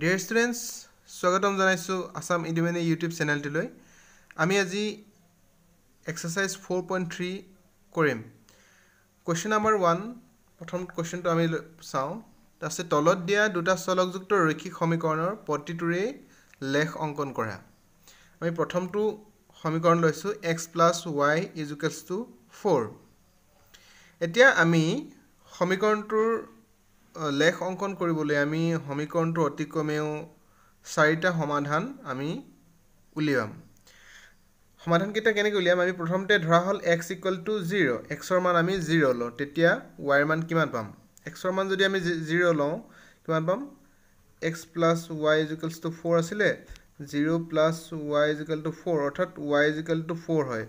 dear students স্বাগতম জনাইছোঁ Assam ইডুমেনি YouTube চেনেলটিলৈ আমি আজি এক্সাৰচাইজ ফ'ৰ পইণ্ট থ্ৰী কৰিম কুৱেশ্যন নাম্বাৰ ওৱান প্ৰথম কুৱেশ্যনটো আমি চাওঁ তাৰপিছত তলত দিয়া দুটা চলকযুক্ত ৰৈক্ষিক সমীকৰণৰ প্ৰতিটোৰেই লেখ অংকন কৰা আমি প্ৰথমটো সমীকৰণ লৈছোঁ x plus y equals to four এতিয়া আমি সমীকৰণটোৰ লেখ অংকন কৰিবলৈ আমি সমীকৰণটো অতিক্ৰমেও চাৰিটা সমাধান আমি উলিয়াম সমাধানকেইটা কেনেকৈ উলিয়াম আমি প্ৰথমতে ধৰা হ'ল এক্স ইকুৱেল টু জিৰ' এক্সৰ মান আমি জিৰ' লওঁ তেতিয়া ৱাইৰ মান কিমান পাম এক্সৰ মান যদি আমি জিৰ' লওঁ কিমান পাম x plus y equals to four আছিলে zero' plus y equal to four অৰ্থাৎ ৱাই ইজিকেল টু ফ'ৰ হয়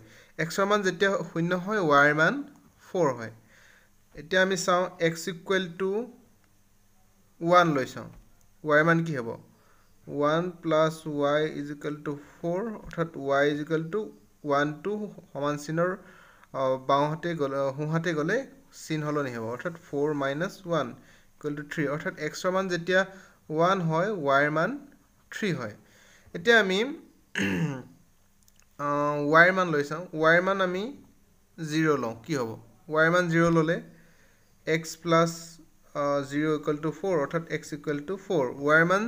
এক্সৰ মান যেতিয়া শূন্য হয় ৱাইৰ মান ফ'ৰ হয় এতিয়া আমি চাওঁ এক্স ইকুৱেল টু ওৱান লৈ চাওঁ ৱাই মান কি হ'ব one plus y equal to four অৰ্থাৎ y equal to one to সমান চিনৰ বাওঁহাতে গ'লে সোঁহাতে গ'লে চিন সলনি হ'ব অৰ্থাৎ four minus one equal to three অৰ্থাৎ এক্সৰ মান যেতিয়া ওৱান হয় ৱাইৰ মান থ্ৰী হয় এতিয়া আমি ৱাইৰ মান লৈ চাওঁ ৱাইৰ মান আমি জিৰ' লওঁ কি হ'ব ৱাইৰ মান জিৰ' ল'লে x plus zero' equal to four অৰ্থাৎ এক্স ইকুৱেল টু ফ'ৰ ৱাইৰ মান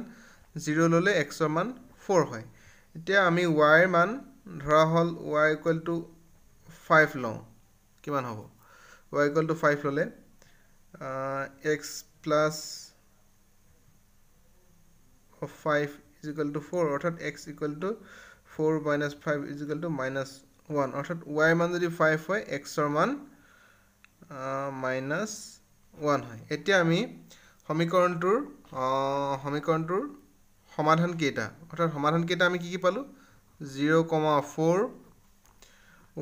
জিৰ' ল'লে এক্সৰ মান ফ'ৰ হয় এতিয়া আমি ৱাইৰ মান ধৰা হ'ল ৱাই ইকুৱেল টু ফাইভ লওঁ কিমান হ'ব ৱাই ইকুৱেল টু ফাইভ ল'লে x plus five is equal to four অৰ্থাৎ x equal to four minus five is equal to minus one অৰ্থাৎ ৱাইৰ মান যদি ফাইভ হয় এক্সৰ মান মাইনাছ ওৱান হয় এতিয়া আমি সমীকৰণটোৰ সমীকৰণটোৰ সমাধানকেইটা অৰ্থাৎ সমাধানকেইটা আমি কি কি পালোঁ zero' comma four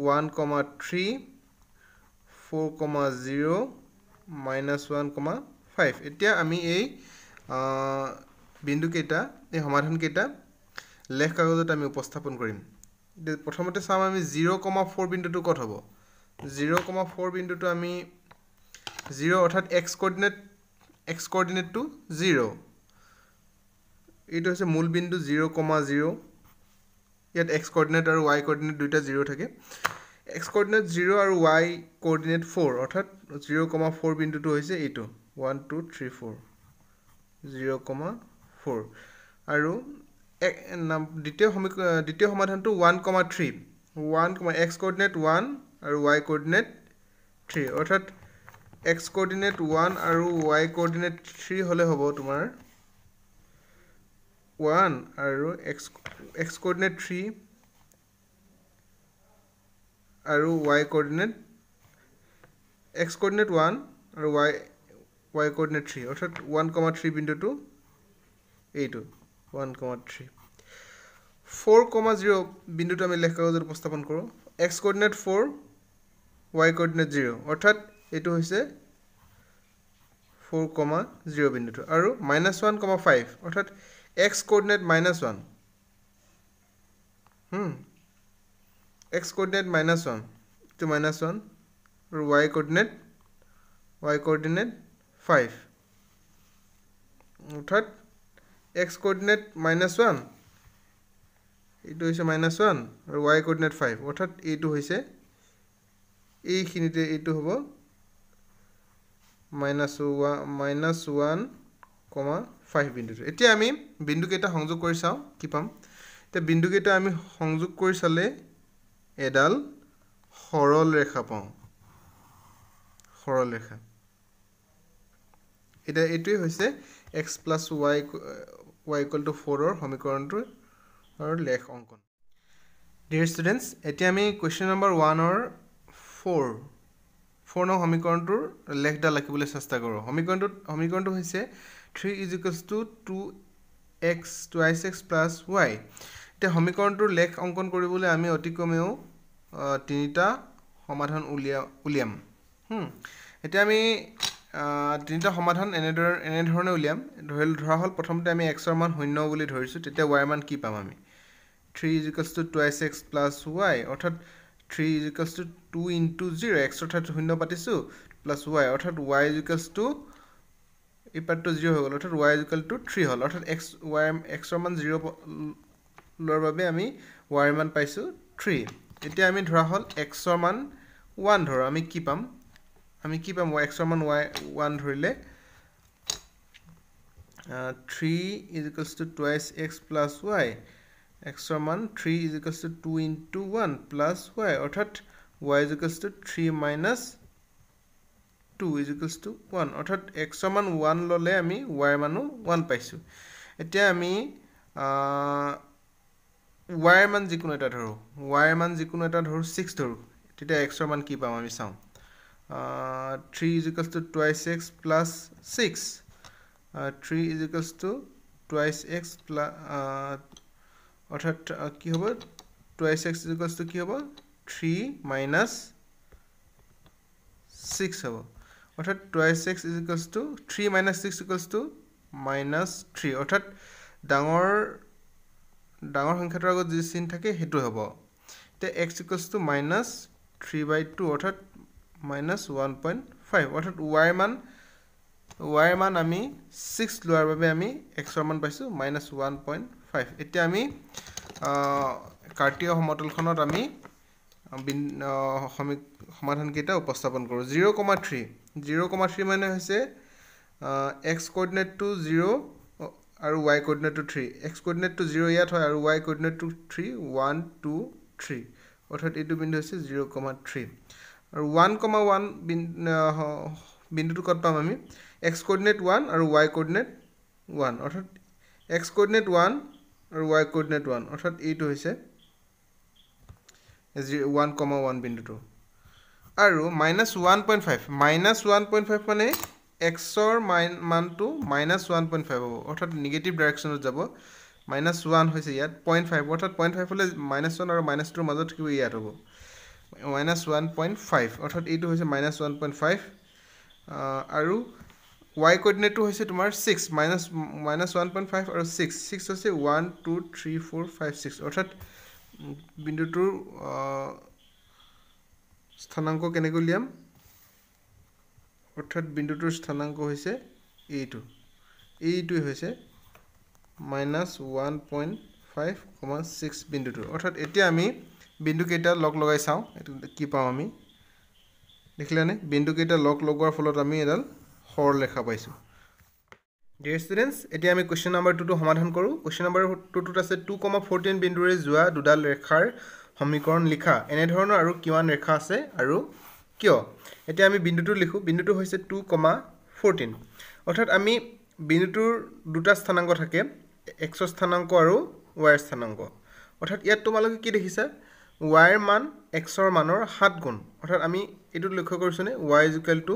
one comma three four comma zero' minus one comma five এতিয়া আমি এই বিন্দুকেইটা এই সমাধানকেইটা লেখ কাগজত আমি উপস্থাপন কৰিম প্ৰথমতে চাম আমি জিৰ' কমা ফ'ৰ বিন্দুটো ক'ত হ'ব জিৰ' কমা ফ'ৰ বিন্দুটো আমি জিৰ' অৰ্থাৎ এক্স কৰ্ডিনেট এক্স কৰ্ডিনেটটো জিৰ' এইটো হৈছে মূলবিন্দু জিৰ' কমা জিৰ' ইয়াত এক্স কৰ্ডিনেট আৰু ৱাই কৰ্ডিনেট দুয়োটা জিৰ' থাকে এক্স কৰ্ডিনেট জিৰ' আৰু ৱাই কৰ্ডিনেট ফ'ৰ অৰ্থাৎ জিৰ' কমা ফ'ৰ বিন্দুটো হৈছে এইটো one two three four zero' comma four আৰু এক নাম দ্বিতীয় সমীকৰণ দ্বিতীয় সমাধানটো one comma three one comma x coordinate one আৰু ৱাই কৰ্ডিনেট থ্ৰী অৰ্থাৎ এক্স কৰ্ডিনেট ওৱান আৰু ৱাই কৰ্ডিনেট থ্ৰী হ'লে হ'ব তোমাৰ ওৱান আৰু এক্স এক্স কৰ্ডিনেট থ্ৰী আৰু y coordinate x coordinate one আৰু ৱাই ৱাই কৰ্ডিনেট থ্ৰী অৰ্থাৎ ওৱান কমা থ্ৰী বিন্দুটো এইটো one comma three four comma zero' বিন্দুটো আমি লেখ কাগজত উপস্থাপন কৰোঁ x coordinate four y coordinate zero' অৰ্থাৎ এইটো হৈছে ফ'ৰ কমা জিৰ' বিন্দুটো আৰু মাইনাছ ওৱান কমা ফাইভ অৰ্থাৎ x coordinate minus one x coordinate minus one এইটো মাইনাছ ওৱান আৰু y coordinate y coordinate five অৰ্থাৎ এক্স কৰ্ডিনেট মাইনাছ ওৱান এইটো হৈছে মাইনাছ ওৱান আৰু ৱাই কৰ্ডিনেট ফাইভ অৰ্থাৎ এইটো হৈছে এইখিনিতে এইটো হ'ব minus one minus one comma five বিন্দুটো এতিয়া আমি বিন্দুকেইটা সংযোগ কৰি চাওঁ কি পাম এতিয়া বিন্দুকেইটা আমি সংযোগ কৰি চালে এডাল সৰল ৰেখা পাওঁ সৰল ৰেখা এতিয়া এইটোৱেই হৈছে x plus y y equal to ফ'ৰৰ সমীকৰণটোৰ লেখ অংকন ডিয়াৰ ষ্টুডেণ্টছ এতিয়া আমি কুৱেশ্যন নম্বৰ ওৱানৰ ফ'ৰ ফ'ৰ নং সমীকৰণটোৰ লেখডাল লাখিবলৈ চেষ্টা কৰোঁ সমীকৰণটোত সমীকৰণটো হৈছে three equals to two x twice x plus y এতিয়া সমীকৰণটোৰ লেখ অংকন কৰিবলৈ আমি অতি কমেও তিনিটা সমাধান উলিয়া উলিয়াম এতিয়া আমি তিনিটা সমাধান এনেদৰে এনেধৰণে উলিয়াম ধৰি ধৰা হ'ল প্ৰথমতে আমি এক্সৰ মান শূন্য বুলি ধৰিছোঁ তেতিয়া ৱাইৰ মান কি পাম আমি three equals to two twice x plus y অৰ্থাৎ three equals to two into zero' x অৰ্থাৎ শূন্য পাতিছোঁ প্লাছ ৱাই অৰ্থাৎ ৱাই ইজিকেলছ টু এই পাৰ্টটো জিৰ' হৈ গ'ল অৰ্থাৎ ৱাই ইজিকেল টু থ্ৰী হ'ল অৰ্থাৎ এক্স ৱাই এক্সৰ মান জিৰ' লোৱাৰ বাবে আমি ৱাইৰ মান পাইছোঁ থ্ৰী এতিয়া আমি ধৰা হ'ল এক্সৰ মান ওৱান ধৰোঁ আমি কি পাম আমি কি পাম এক্সৰ মান ৱাই ওৱান ধৰিলে three equals to twice x plus y এক্সৰ মান three equals to two into one plus y অৰ্থাৎ y equals to three minus two equals to one অৰ্থাৎ এক্সৰ মান ওৱান ল'লে আমি ৱাইৰ মানো ওৱান পাইছোঁ এতিয়া আমি ৱাইৰ মান যিকোনো এটা ধৰোঁ ৱাইৰ মান যিকোনো এটা ধৰোঁ ছিক্স ধৰোঁ তেতিয়া এক্সৰ মান কি পাম আমি চাওঁ three equals to twice x plus six three equals to twice x plus অর্থাৎ কি হবো টুয়েলভ এক্স ইজিকলস টু কি হবো থ্রি মাইনাস সিক্স হবো অর্থাৎ twelve x equals to three minus six equals to minus three অর্থাৎ ডাঙর ডাঙর সংখ্যাটার আগত যে চিন থাকে সেইটো হবো এটা x equals to minus three by two অর্থাৎ মাইনাস ওয়ান পয়েন্ট ফাইভ অর্থাৎ ওয়াই মান ওয়াইৰ মান আমি ছিক্স লোৱাৰ বাবে আমি এক্সৰ মান পাইছোঁ মাইনাছ ওৱান পইণ্ট ফাইভ এতিয়া আমি কাৰ্টীয় সমতলখনত আমি সমী সমাধানকেইটা উপস্থাপন কৰোঁ zero' comma three zero' comma three মানে হৈছে এক্স কৰ্ডিনেটটো জিৰ' আৰু ৱাই কৰ্ডিনেটটো থ্ৰী এক্স কৰ্ডিনেটটো জিৰ' ইয়াত হয় আৰু ৱাই কৰ্ডিনেটটো থ্ৰী ওৱান টু থ্ৰী অৰ্থাৎ এইটো বিন্দু হৈছে জিৰ' কমা থ্ৰী আৰু ওৱান কমা ওৱান বিন্দুটো ক'ত পাম আমি এক্স কৰ্ডিনেট ওৱান আৰু ৱাই কৰ্ডিনেট ওৱান অৰ্থাৎ এক্স কৰ্ডিনেট ওৱান আৰু ৱাই কৰ্ডিনেট ওৱান অৰ্থাৎ এইটো হৈছে ওৱান কমা ওৱান বিন্দুটো আৰু minus one point five minus one point five মানে এক্সৰ মাইন মানটো মাইনাছ ওৱান পইণ্ট ফাইভ হ'ব অৰ্থাৎ নিগেটিভ ডাইৰেকশ্যনত যাব মাইনাছ ওৱান হৈছে ইয়াত পইণ্ট ফাইভ অৰ্থাৎ পইণ্ট ফাইভ হ'লে মাইনাছ ওৱান আৰু মাইনাছ টুৰ মাজত থাকিব ইয়াত হ'ব মাইনাছ ওৱান পইণ্ট ফাইভ অৰ্থাৎ এইটো হৈছে মাইনাছ ওৱান পইণ্ট ফাইভ আৰু ৱাই কৰ্ডিনেটটো হৈছে তোমাৰ six minus minus one point five আৰু ছিক্স ছিক্স হৈছে one two three four five six অৰ্থাৎ বিন্দুটোৰ স্থানাংক কেনেকৈ উলিয়াম অৰ্থাৎ বিন্দুটোৰ স্থানাংক হৈছে এইটো এইটোৱে হৈছে minus one point five comma six বিন্দুটো অৰ্থাৎ এতিয়া আমি বিন্দুকেইটা লগ লগাই চাওঁ এইটো কি পাওঁ আমি দেখিলানে বিন্দুকেইটা লগ লগোৱাৰ ফলত আমি এডাল ফৰ লেখা পাইছোঁ ডিয়াৰ ষ্টুডেণ্টছ এতিয়া আমি কুৱেশ্যন নম্বৰ টুটো সমাধান কৰোঁ কুৱেশ্যন নম্বৰ টুটোত আছে টু কমা ফৰ্টিন বিন্দুৰে যোৱা দুডাল ৰেখাৰ সমীকৰণ লিখা এনেধৰণৰ আৰু কিমান ৰেখা আছে আৰু কিয় এতিয়া আমি বিন্দুটো লিখোঁ বিন্দুটো হৈছে টু কমা ফৰ্টিন অৰ্থাৎ আমি বিন্দুটোৰ দুটা স্থানাংক থাকে এক্স স্থানাংক আৰু ৱাইৰ স্থানাংক অৰ্থাৎ ইয়াত তোমালোকে কি দেখিছা ৱাইৰ মান এক্সৰ মানৰ সাত গুণ অৰ্থাৎ আমি এইটোত লক্ষ্য কৰিছোঁনে y is to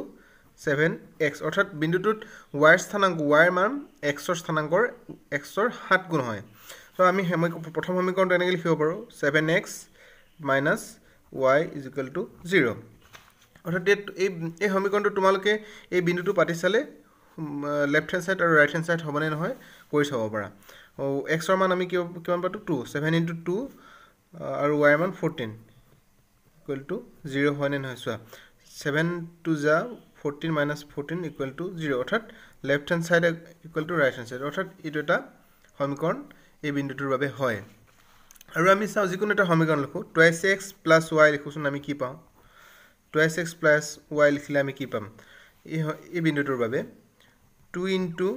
seven x অৰ্থাৎ বিন্দুটোত ৱাইৰ স্থানাংক ৱাইৰ মান এক্সৰ স্থানাংকৰ এক্সৰ সাত গুণ হয় ত' আমি প্ৰথম সমীকৰণটো এনেকৈ লিখিব পাৰোঁ seven x minus y equal to zero' অৰ্থাৎ এই এই সমীকৰণটো তোমালোকে এই বিন্দুটো পাতি চালে লেফ্ট হেণ্ড ছাইড আৰু ৰাইট হেণ্ড ছাইড হ'বনে নহয় কৰি চাব পাৰা অ' এক্সৰ মান আমি কিমান পাতোঁ টু ছেভেন ইণ্টু টু আৰু ৱাইৰ মান ফ'ৰ্টিন ইকুৱেল টু জিৰ' হয়নে নহয় চোৱা ছেভেন টু যা 14 minus fourteen equal to zero अर्थात left hand side equal to right hand side अर्थात यूट समीकरण यह बिंदुटर है और आम चाँ जिको समीकरण लिखो टूस एक्स प्लास वाई लिखोसन आम पाँ टूस एक्स प्लास वाई लिखे आम पा बिंदुटर टू इंटु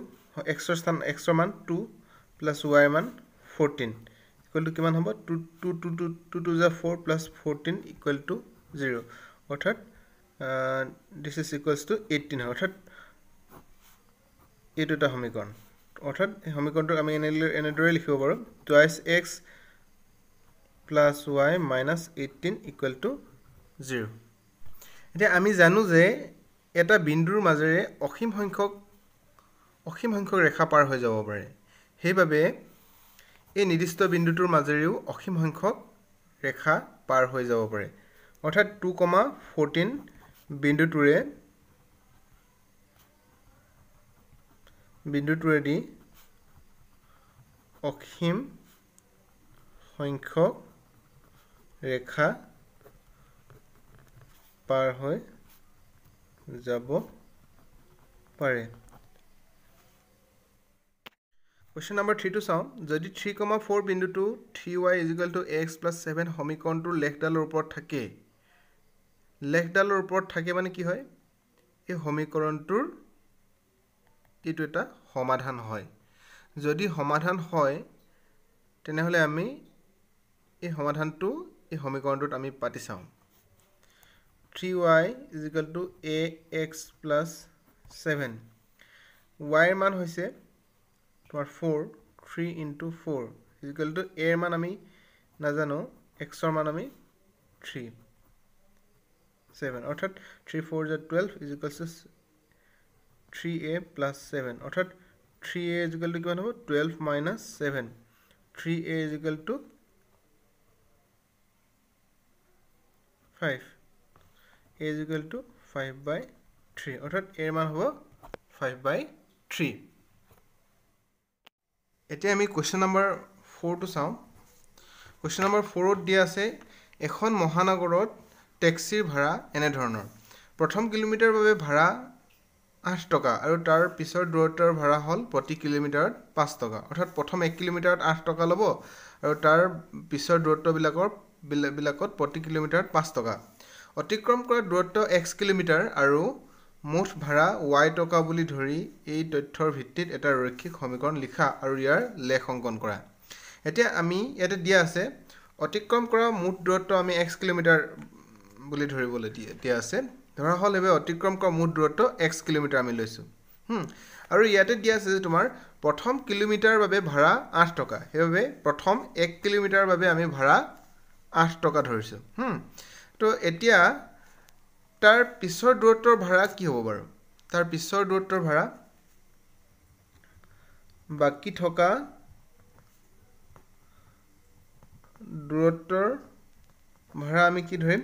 एक्सर स्थान एक्सर मान टू प्लास वाइर मान फोर्टीन इकुअल टू कि हम two two two two two two जै four plus fourteen equal to zero अर्थात দিছ ইজ ইকুৱেলছ টু এইটিন হয় অৰ্থাৎ এইটো এটা সমীকৰণ অৰ্থাৎ এই সমীকৰণটোক আমি এনেদৰে এনেদৰে লিখিব পাৰোঁ twice x plus y minus eighteen equal to zero' এতিয়া আমি জানো যে এটা বিন্দুৰ মাজেৰে অসীম সংখ্যক অসীম সংখ্যক ৰেখা পাৰ হৈ যাব পাৰে সেইবাবে এই নিৰ্দিষ্ট বিন্দুটোৰ মাজেৰেও অসীম সংখ্যক ৰেখা পাৰ হৈ যাব পাৰে অৰ্থাৎ টু কমা ফৰ্টিন বিন্দুটোৰে বিন্দুটোৰেদি অসীম সংখ্যক ৰেখা পাৰ হৈ যাব পাৰে কুৱেশ্যন নম্বৰ থ্ৰীটো চাওঁ যদি থ্ৰী কমা ফ'ৰ বিন্দুটো three y equal to x plus seven সমীকৰণটোৰ লেখডালৰ ওপৰত থাকে লেখডালৰ ওপৰত থাকে মানে কি হয় এই সমীকৰণটোৰ এইটো এটা সমাধান হয় যদি সমাধান হয় তেনেহ'লে আমি এই সমাধানটো এই সমীকৰণটোত আমি পাতি চাওঁ three y equal to a x plus seven ৱাইৰ মান হৈছে তোমাৰ four three into four equal to এৰ মান আমি নাজানো এক্সৰ মান আমি থ্ৰী সেভেন অর্থাৎ থ্রি ফোর যা twelve is equals to three a plus seven অর্থাৎ three a is equal to কিমান হ'ব twelve minus seven three a is equal to five a is equal to five by three অর্থাৎ এর মান হ'ব five বাই three এতিয়া আমি question number ফ'ৰটো চাওঁ কুৱেশ্যন নাম্বাৰ ফ'ৰত দিয়া আছে এখন মহানগৰত টেক্সিৰ ভাড়া এনেধৰণৰ প্ৰথম কিলোমিটাৰৰ বাবে ভাড়া আঠ টকা আৰু তাৰ পিছৰ দূৰত্বৰ ভাড়া হ'ল প্ৰতি কিলোমিটাৰত পাঁচ টকা অৰ্থাৎ প্ৰথম এক কিলোমিটাৰত আঠ টকা ল'ব আৰু তাৰ পিছৰ দূৰত্ববিলাকৰ বিলাকত প্ৰতি কিলোমিটাৰত পাঁচ টকা অতিক্ৰম কৰা দূৰত্ব এক্স কিলোমিটাৰ আৰু মুঠ ভাড়া ৱাই টকা বুলি ধৰি এই তথ্যৰ ভিত্তিত এটা ৰৈক্ষিক সমীকৰণ লিখা আৰু ইয়াৰ লেখ অংকন কৰা এতিয়া আমি ইয়াতে দিয়া আছে অতিক্ৰম কৰা মুঠ দূৰত্ব আমি এক্স কিলোমিটাৰ বুলি ধৰিবলৈ দি দিয়া আছে ধৰা হ'ল এইবাৰ অতিক্ৰম কৰা মুঠ দূৰত্ব এক্স কিলোমিটাৰ আমি লৈছোঁ আৰু ইয়াতে দিয়া আছে যে তোমাৰ প্ৰথম কিলোমিটাৰৰ বাবে ভাড়া আঠ টকা সেইবাবে প্ৰথম এক কিলোমিটাৰৰ বাবে আমি ভাড়া আঠ টকা ধৰিছোঁ তো এতিয়া তাৰ পিছৰ দূৰত্বৰ ভাড়া কি হ'ব বাৰু তাৰ পিছৰ দূৰত্বৰ ভাড়া বাকী থকা দূৰত্বৰ ভাড়া আমি কি ধৰিম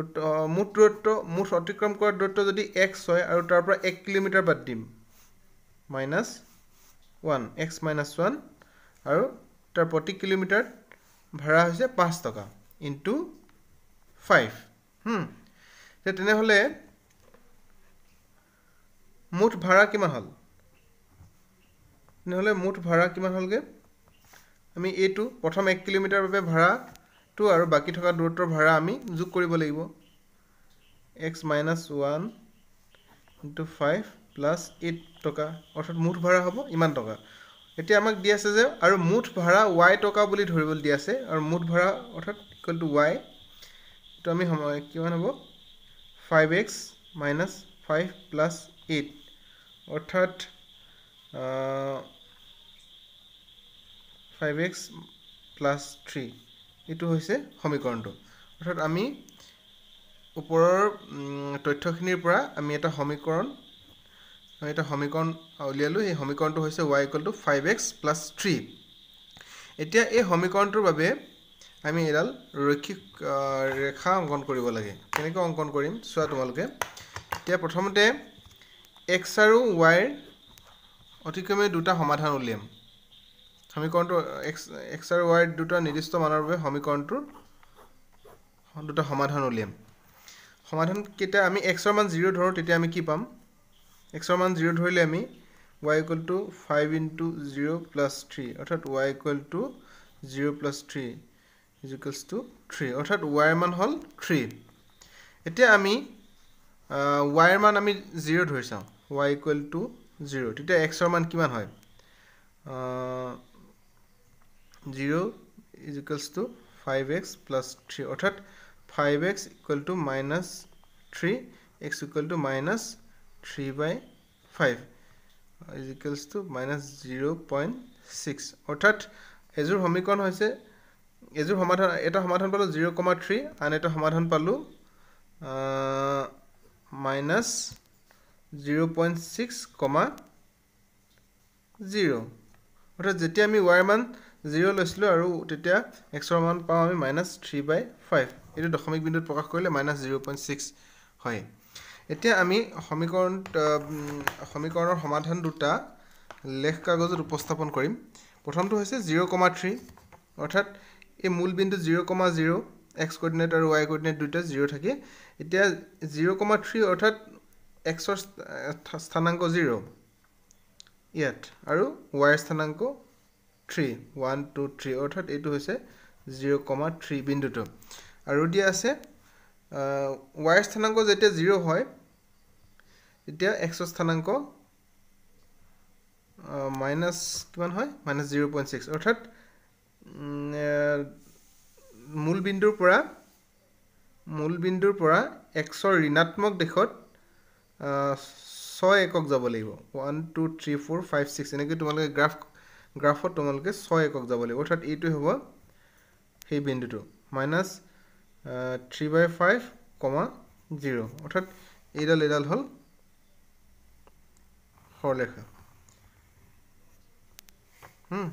মুঠ দূৰত্ব মুঠ অতিক্ৰম কৰা দূৰত্ব যদি এক্স হয় আৰু তাৰ পৰা এক কিলোমিটাৰ বাদ দিম minus one x minus one আৰু তাৰ প্ৰতি কিলোমিটাৰ ভাড়া হৈছে পাঁচ টকা ইনটু ফাইভ তেনেহ'লে মুঠ ভাড়া কিমান হ'ল তেনেহ'লে মুঠ ভাড়া কিমান হ'লগৈ আমি এইটো প্ৰথম এক কিলোমিটাৰ বাবে ভাড়া টু আৰু বাকী থকা দূৰত্বৰ ভাড়া আমি যোগ কৰিব লাগিব x minus one into five plus eight টকা অৰ্থাৎ মুঠ ভাড়া হ'ব ইমান টকা এতিয়া আমাক দি আছে যে আৰু মুঠ ভাড়া ৱাই টকা বুলি ধৰিবলৈ দি আছে আৰু মুঠ ভাড়া অৰ্থাৎ ইকুৱেল টু ৱাই এইটো আমি সময় কিমান হ'ব five x minus five plus eight অৰ্থাৎ ফাইভ এক্স প্লাছ থ্ৰী এইটো হৈছে সমীকৰণটো অৰ্থাৎ আমি ওপৰৰ তথ্যখিনিৰ পৰা আমি এটা সমীকৰণ এটা সমীকৰণ উলিয়ালোঁ সেই সমীকৰণটো হৈছে y equal to five x plus three এতিয়া এই সমীকৰণটোৰ বাবে আমি এডাল ৰৈক্ষিক ৰেখা অংকন কৰিব লাগে কেনেকৈ অংকন কৰিম চোৱা তোমালোকে এতিয়া প্ৰথমতে এক্স আৰু ৱাইৰ অতিক্ৰমে দুটা সমাধান উলিয়াম সমীকৰণটো এক্স এক্স আৰু ৱাই দুটা নিৰ্দিষ্ট মানৰ বাবে সমীকৰণটাৰ দুটা সমাধান উলিয়াম সমাধান কেতিয়া আমি এক্সৰ মান জিৰ' ধৰোঁ তেতিয়া আমি কি পাম এক্সৰ মান জিৰ' ধৰিলে আমি y equal to five into zero' plus three অৰ্থাৎ y equal to zero plus three equals to three অৰ্থাৎ ৱাইৰ মান হল থ্ৰী এতিয়া আমি ৱাইৰ মান আমি জিৰ' ধৰি চাওঁ ৱাই ইকুৱেল টু জিৰ' তেতিয়া এক্সৰ মান কিমান হয় zero equals to five x plus three অর্থাৎ five x equal to minus three x equal to minus three by five equals to minus zero point six অর্থাৎ এজোর সমীকরণ হয়েছে এজোর সমাধান এটা সমাধান পালো জিরো কমা থ্রি আন এটা সমাধান পালো minus zero point six comma zero অর্থাৎ যেতে আমি ওয়াই মান্থ জিৰ' লৈছিলোঁ আৰু তেতিয়া এক্সৰ মান পাওঁ আমি মাইনাছ থ্ৰী বাই ফাইভ এইটো দশমিক বিন্দুত প্ৰকাশ কৰিলে মাইনাছ জিৰ' পইণ্ট ছিক্স হয় এতিয়া আমি সমীকৰণ সমীকৰণৰ সমাধান দুটা লেখ কাগজত উপস্থাপন কৰিম প্ৰথমটো হৈছে জিৰ' কমা থ্ৰী অৰ্থাৎ এই মূলবিন্দু zero' comma zero' x coordinate আৰু ৱাই কৰ্ডিনেট দুয়োটা জিৰ' থাকে এতিয়া জিৰ' কমা থ্ৰী অৰ্থাৎ এক্সৰ স্থানাংক জিৰ' ইয়াত আৰু ৱাইৰ স্থানাংক থ্ৰী ওৱান টু থ্ৰী অৰ্থাৎ এইটো হৈছে জিৰ' কমা থ্ৰী বিন্দুটো আৰু দিয়া আছে ৱাইৰ স্থানাংক যেতিয়া জিৰ' হয় তেতিয়া এক্স স্থানাংক মাইনাছ কিমান হয় মাইনাছ জিৰ' পইণ্ট ছিক্স অৰ্থাৎ মূলবিন্দুৰ পৰা মূলবিন্দুৰ পৰা এক্সৰ ঋণাত্মক দিশত ছয় একক যাব লাগিব one two three four five six এনেকৈ তোমালোকে গ্ৰাফ গ্ৰাফত তোমালোকে ছয় একক যাব লাগিব অৰ্থাৎ এইটোৱে হ'ব সেই বিন্দুটো minus three by five comma zero' অৰ্থাৎ এইডাল এইডাল হ'ল সৰলেখা